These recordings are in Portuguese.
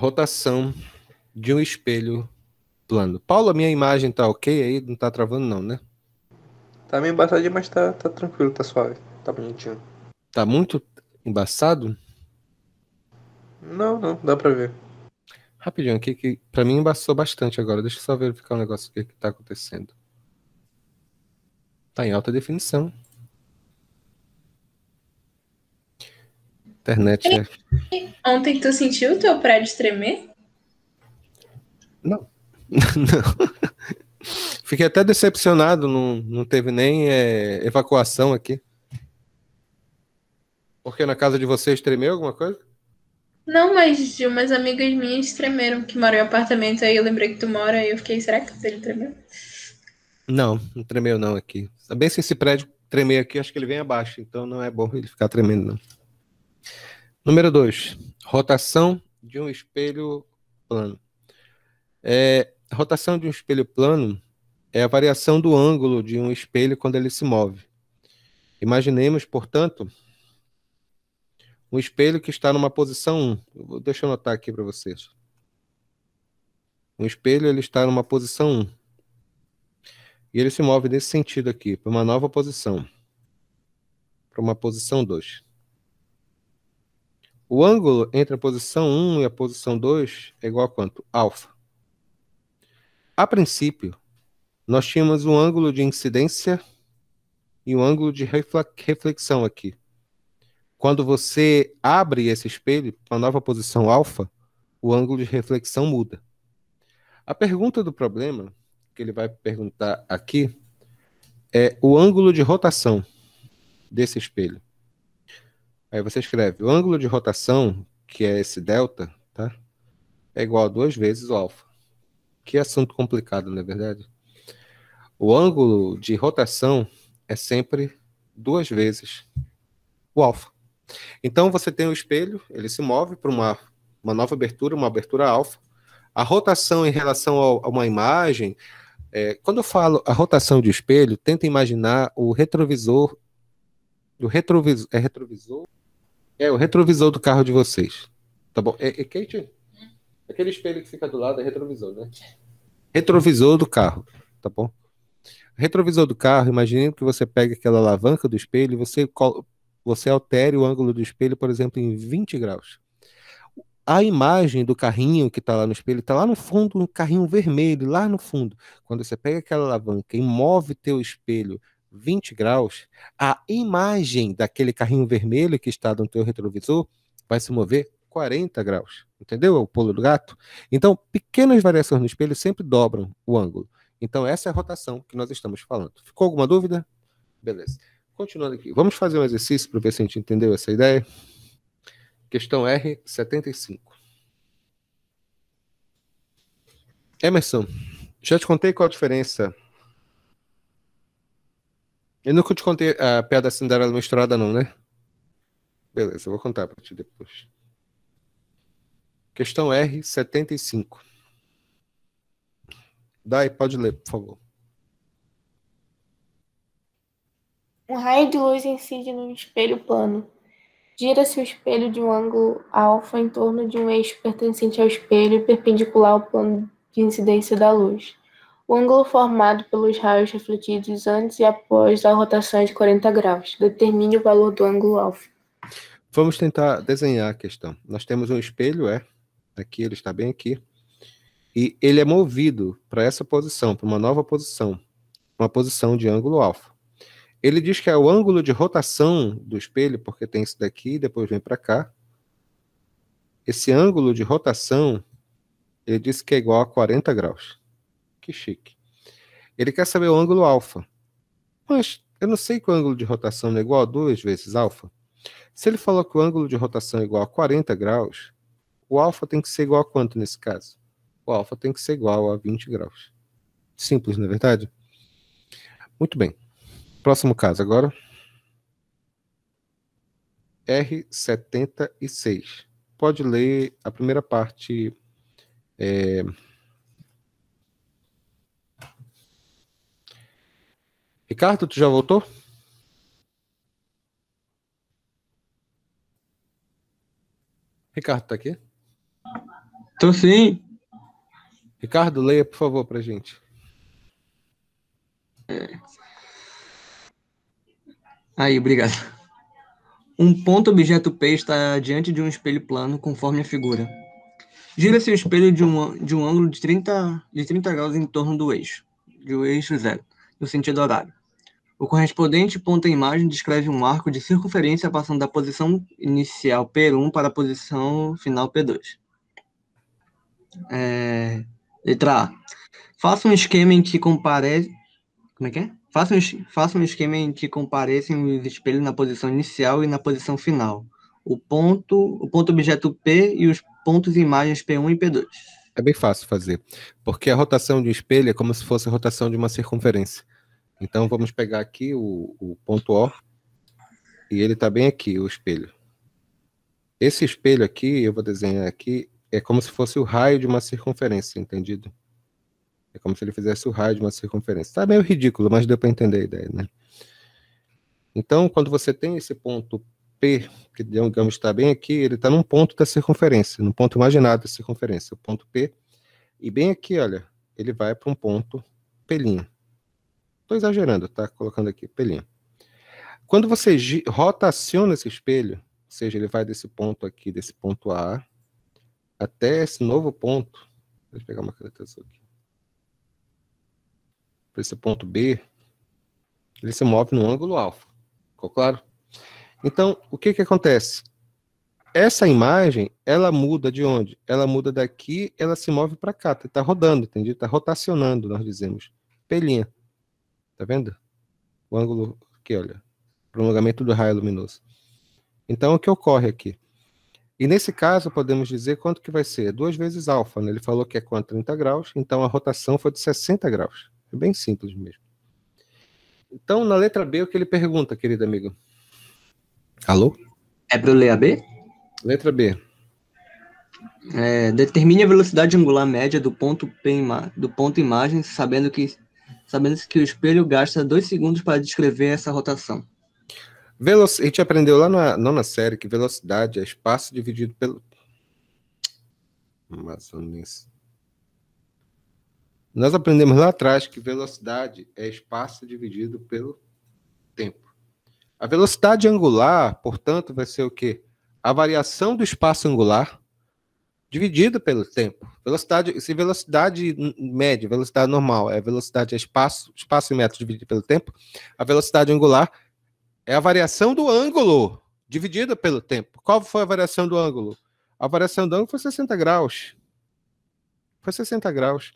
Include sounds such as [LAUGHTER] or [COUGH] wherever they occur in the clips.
rotação de um espelho plano. Paulo, a minha imagem tá ok aí? Não tá travando não, né? Tá meio embaçadinho, mas tá, tá tranquilo, tá suave. Tá bonitinho. Tá muito embaçado? Não, não, dá pra ver. Rapidinho aqui, que pra mim embaçou bastante agora. Deixa eu só verificar o um negócio aqui que tá acontecendo. Tá em alta definição. Internet é. Ontem tu sentiu o teu prédio tremer? Não. [LAUGHS] não. Fiquei até decepcionado, não, não teve nem é, evacuação aqui. Porque na casa de vocês tremeu alguma coisa? Não, mas de umas amigas minhas tremeram, que moram em apartamento, aí eu lembrei que tu mora, e eu fiquei, será que ele tremeu? Não, não tremeu não aqui. Também se esse prédio tremer aqui, acho que ele vem abaixo, então não é bom ele ficar tremendo não. Número 2, rotação de um espelho plano. É, rotação de um espelho plano é a variação do ângulo de um espelho quando ele se move. Imaginemos, portanto, um espelho que está numa posição 1. Deixa eu anotar aqui para vocês. Um espelho ele está numa posição 1. E ele se move nesse sentido aqui, para uma nova posição. Para uma posição 2. O ângulo entre a posição 1 e a posição 2 é igual a quanto? Alfa. A princípio, nós tínhamos um ângulo de incidência e um ângulo de reflexão aqui. Quando você abre esse espelho para nova posição alfa, o ângulo de reflexão muda. A pergunta do problema, que ele vai perguntar aqui, é o ângulo de rotação desse espelho. Aí você escreve, o ângulo de rotação, que é esse delta, tá? É igual a duas vezes o alfa. Que assunto complicado, não é verdade? O ângulo de rotação é sempre duas vezes o alfa. Então você tem o espelho, ele se move para uma, uma nova abertura, uma abertura alfa. A rotação em relação ao, a uma imagem, é, quando eu falo a rotação de espelho, tenta imaginar o retrovisor o retrovisor, é retrovisor é, o retrovisor do carro de vocês. Tá bom. É, é Kate? É aquele espelho que fica do lado é retrovisor, né? Retrovisor do carro, tá bom? Retrovisor do carro, imaginando que você pega aquela alavanca do espelho e você, você altere o ângulo do espelho, por exemplo, em 20 graus. A imagem do carrinho que está lá no espelho está lá no fundo, um carrinho vermelho, lá no fundo. Quando você pega aquela alavanca e move teu espelho 20 graus, a imagem daquele carrinho vermelho que está no teu retrovisor vai se mover 40 graus. Entendeu? É o pulo do gato. Então, pequenas variações no espelho sempre dobram o ângulo. Então, essa é a rotação que nós estamos falando. Ficou alguma dúvida? Beleza. Continuando aqui, vamos fazer um exercício para ver se a gente entendeu essa ideia. Questão R75. Emerson, já te contei qual a diferença eu nunca te contei a piada da Cinderela misturada, não, né? Beleza, eu vou contar pra ti depois. Questão R75. Dai, pode ler, por favor. Um raio de luz incide num espelho plano. Gira-se o espelho de um ângulo alfa em torno de um eixo pertencente ao espelho e perpendicular ao plano de incidência da luz. O ângulo formado pelos raios refletidos antes e após a rotação é de 40 graus. Determine o valor do ângulo alfa. Vamos tentar desenhar a questão. Nós temos um espelho, é? Aqui, ele está bem aqui. E ele é movido para essa posição, para uma nova posição. Uma posição de ângulo alfa. Ele diz que é o ângulo de rotação do espelho, porque tem isso daqui, depois vem para cá. Esse ângulo de rotação, ele diz que é igual a 40 graus que chique. Ele quer saber o ângulo alfa. Mas eu não sei que o ângulo de rotação não é igual a 2 vezes alfa. Se ele falou que o ângulo de rotação é igual a 40 graus, o alfa tem que ser igual a quanto nesse caso? O alfa tem que ser igual a 20 graus. Simples, não é verdade? Muito bem. Próximo caso agora. R76. Pode ler a primeira parte é, Ricardo, tu já voltou? Ricardo, tá aqui? Tô sim. Ricardo, leia, por favor, pra gente. É. Aí, obrigado. Um ponto objeto P está diante de um espelho plano, conforme a figura. Gira-se o espelho de um, de um ângulo de 30, de 30 graus em torno do eixo, do eixo zero, no sentido horário. O correspondente ponto imagem descreve um arco de circunferência passando da posição inicial P1 para a posição final P2. É... Letra A. Faça um esquema em que compare... Como é que é? Faça um, faça um esquema em que comparecem os espelhos na posição inicial e na posição final. O ponto, o ponto objeto P e os pontos e imagens P1 e P2. É bem fácil fazer, porque a rotação de um espelho é como se fosse a rotação de uma circunferência. Então vamos pegar aqui o, o ponto O e ele está bem aqui, o espelho. Esse espelho aqui, eu vou desenhar aqui, é como se fosse o raio de uma circunferência, entendido? É como se ele fizesse o raio de uma circunferência. Está meio ridículo, mas deu para entender a ideia, né? Então, quando você tem esse ponto P, que digamos está bem aqui, ele está num ponto da circunferência, num ponto imaginado da circunferência, o ponto P. E bem aqui, olha, ele vai para um ponto P'. Estou exagerando, tá? Colocando aqui, pelinho. Quando você rotaciona esse espelho, ou seja, ele vai desse ponto aqui, desse ponto A, até esse novo ponto. Deixa eu pegar uma caneta azul aqui. Para esse ponto B, ele se move no ângulo alfa. Ficou claro? Então, o que, que acontece? Essa imagem, ela muda de onde? Ela muda daqui, ela se move para cá. Está rodando, entendeu? Está rotacionando, nós dizemos. Pelinha. Tá vendo? O ângulo aqui, olha. Prolongamento do raio luminoso. Então, o que ocorre aqui? E nesse caso, podemos dizer quanto que vai ser? Duas vezes alfa, né? Ele falou que é com 30 graus, então a rotação foi de 60 graus. É bem simples mesmo. Então, na letra B, o que ele pergunta, querido amigo? Alô? É para eu ler a B? Letra B. É, determine a velocidade angular média do ponto, P, do ponto imagem, sabendo que sabendo-se que o espelho gasta dois segundos para descrever essa rotação. Veloc... A gente aprendeu lá na nona série que velocidade é espaço dividido pelo. Mas Nós aprendemos lá atrás que velocidade é espaço dividido pelo tempo. A velocidade angular, portanto, vai ser o quê? A variação do espaço angular dividido pelo tempo. Velocidade, se velocidade média, velocidade normal, é velocidade é espaço, espaço e metro dividido pelo tempo, a velocidade angular é a variação do ângulo dividida pelo tempo. Qual foi a variação do ângulo? A variação do ângulo foi 60 graus. Foi 60 graus.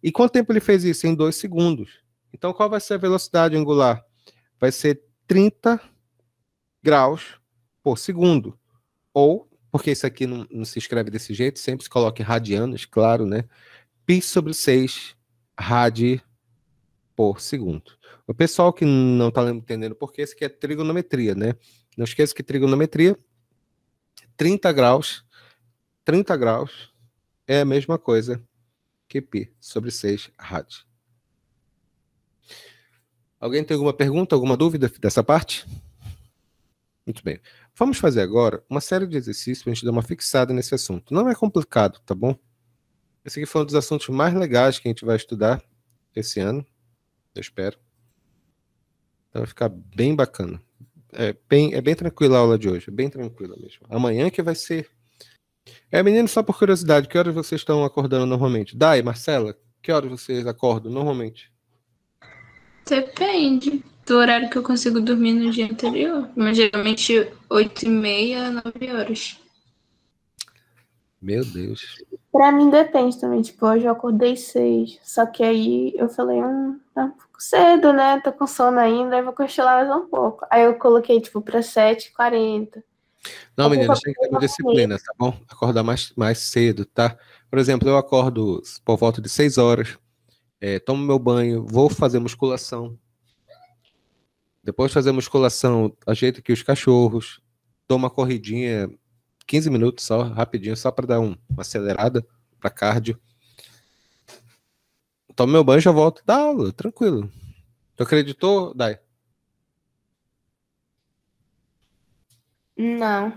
E quanto tempo ele fez isso? Em 2 segundos. Então, qual vai ser a velocidade angular? Vai ser 30 graus por segundo, ou porque isso aqui não, não se escreve desse jeito, sempre se coloca radianos, claro, né? Pi sobre 6 radi por segundo. O pessoal que não está entendendo porque isso aqui é trigonometria, né? Não esqueça que trigonometria, 30 graus, 30 graus é a mesma coisa que pi sobre 6 rad. Alguém tem alguma pergunta, alguma dúvida dessa parte? Muito bem. Vamos fazer agora uma série de exercícios para a gente dar uma fixada nesse assunto. Não é complicado, tá bom? Esse aqui foi um dos assuntos mais legais que a gente vai estudar esse ano, eu espero. Então vai ficar bem bacana. É bem, é bem tranquila a aula de hoje, é bem tranquila mesmo. Amanhã que vai ser. É, menino, só por curiosidade, que horas vocês estão acordando normalmente? Dai, Marcela, que horas vocês acordam normalmente? Depende do horário que eu consigo dormir no dia anterior. Mas geralmente 8 e meia, 9 horas. Meu Deus. Pra mim depende também. Tipo, hoje eu acordei 6. Só que aí eu falei, hum, tá um pouco cedo, né? Tô com sono ainda, aí vou cochilar mais um pouco. Aí eu coloquei, tipo, pra 7 e 40 Não, então, menina, tem que ter uma disciplina, tá bom? Acordar mais, mais cedo, tá? Por exemplo, eu acordo por volta de 6 horas, é, tomo meu banho, vou fazer musculação, depois fazer a musculação, ajeita aqui os cachorros, toma uma corridinha, 15 minutos só, rapidinho, só para dar um, uma acelerada para cardio. Tomo meu banho, já volto. Dá aula, tranquilo. Tu acreditou, Dai? Não.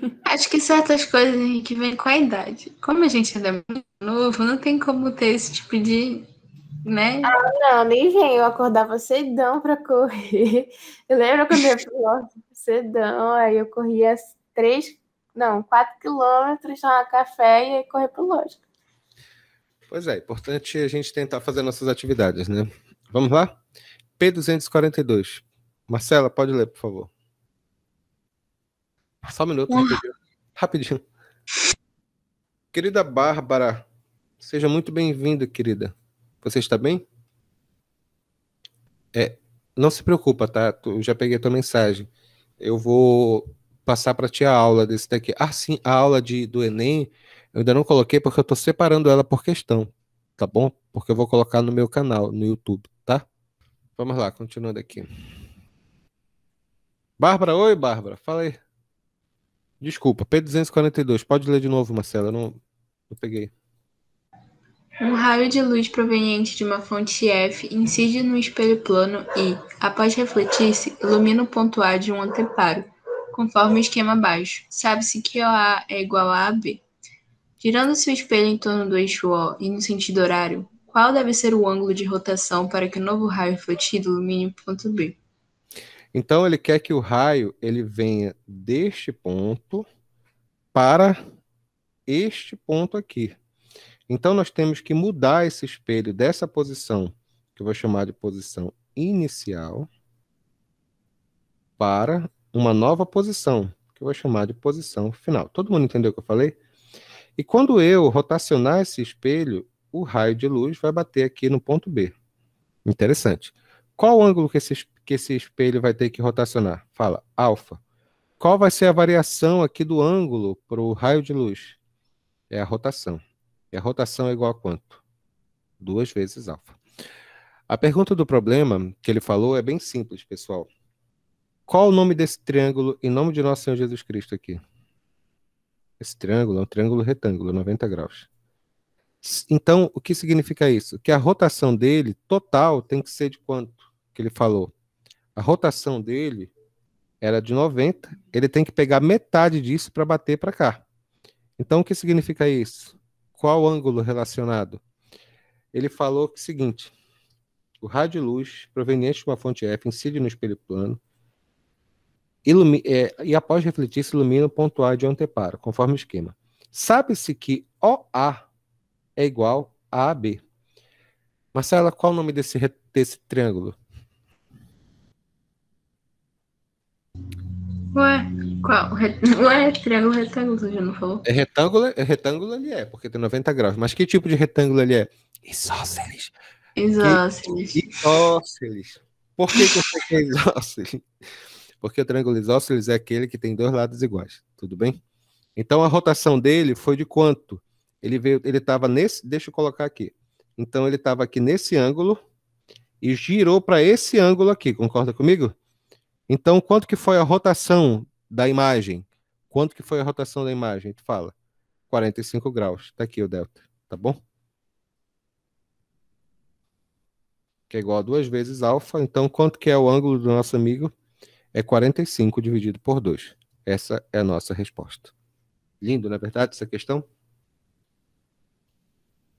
[LAUGHS] Acho que certas coisas, que vem com a idade. Como a gente ainda é muito novo, não tem como ter esse tipo de né? Ah, não, nem vem. Eu acordava cedão para correr. [LAUGHS] Eu lembro quando eu fui cedão, aí eu corria três, não, quatro quilômetros, tomar café e aí correr pro lógico. Pois é, importante a gente tentar fazer nossas atividades, né? Vamos lá? P242. Marcela, pode ler, por favor. Só um minuto, rapidinho. rapidinho. Querida Bárbara, seja muito bem-vinda, querida. Você está bem? É, não se preocupa, tá? Eu já peguei a tua mensagem. Eu vou passar para ti a aula desse daqui. Ah, sim, a aula de, do Enem eu ainda não coloquei porque eu estou separando ela por questão, tá bom? Porque eu vou colocar no meu canal, no YouTube, tá? Vamos lá, continuando aqui. Bárbara, oi, Bárbara, fala aí. Desculpa, P242, pode ler de novo, Marcela, eu não, não peguei. Um raio de luz proveniente de uma fonte F incide no espelho plano e, após refletir-se, ilumina o ponto A de um anteparo, conforme o esquema abaixo. Sabe-se que OA é igual a AB. Girando-se o espelho em torno do eixo O e no sentido horário, qual deve ser o ângulo de rotação para que o novo raio refletido ilumine o ponto B? Então ele quer que o raio ele venha deste ponto para este ponto aqui. Então, nós temos que mudar esse espelho dessa posição, que eu vou chamar de posição inicial, para uma nova posição, que eu vou chamar de posição final. Todo mundo entendeu o que eu falei? E quando eu rotacionar esse espelho, o raio de luz vai bater aqui no ponto B. Interessante. Qual o ângulo que esse, que esse espelho vai ter que rotacionar? Fala, alfa. Qual vai ser a variação aqui do ângulo para o raio de luz? É a rotação. E a rotação é igual a quanto? Duas vezes alfa. A pergunta do problema que ele falou é bem simples, pessoal. Qual o nome desse triângulo em nome de nosso Senhor Jesus Cristo aqui? Esse triângulo é um triângulo retângulo, 90 graus. Então, o que significa isso? Que a rotação dele total tem que ser de quanto? Que ele falou. A rotação dele era de 90, ele tem que pegar metade disso para bater para cá. Então, o que significa isso? qual ângulo relacionado? Ele falou o seguinte: o raio de luz proveniente de uma fonte F incide no espelho plano é, e após refletir se ilumina o ponto A de um para, conforme o esquema. Sabe-se que OA é igual a AB. Marcela, qual o nome desse, desse triângulo? qual? O re... [LAUGHS] É triângulo retângulo, você já não falou? É retângulo, é retângulo ele é, porque tem 90 graus. Mas que tipo de retângulo ele é? Isósceles. Isósceles. Que... Por que, que eu sei que é Porque o triângulo isósceles é aquele que tem dois lados iguais, tudo bem? Então a rotação dele foi de quanto? Ele veio, ele estava nesse, deixa eu colocar aqui. Então ele estava aqui nesse ângulo e girou para esse ângulo aqui, concorda comigo? Então, quanto que foi a rotação da imagem? Quanto que foi a rotação da imagem? Tu fala. 45 graus. Tá aqui o delta, tá bom? Que é igual a duas vezes alfa. Então, quanto que é o ângulo do nosso amigo? É 45 dividido por 2. Essa é a nossa resposta. Lindo, na é verdade, essa questão?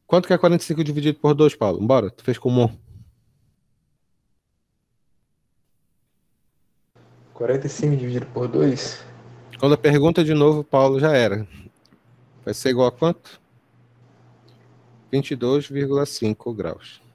Quanto que é 45 dividido por 2, Paulo? Bora, tu fez comum. 45 dividido por 2. Quando a pergunta de novo, Paulo, já era. Vai ser igual a quanto? 22,5 graus.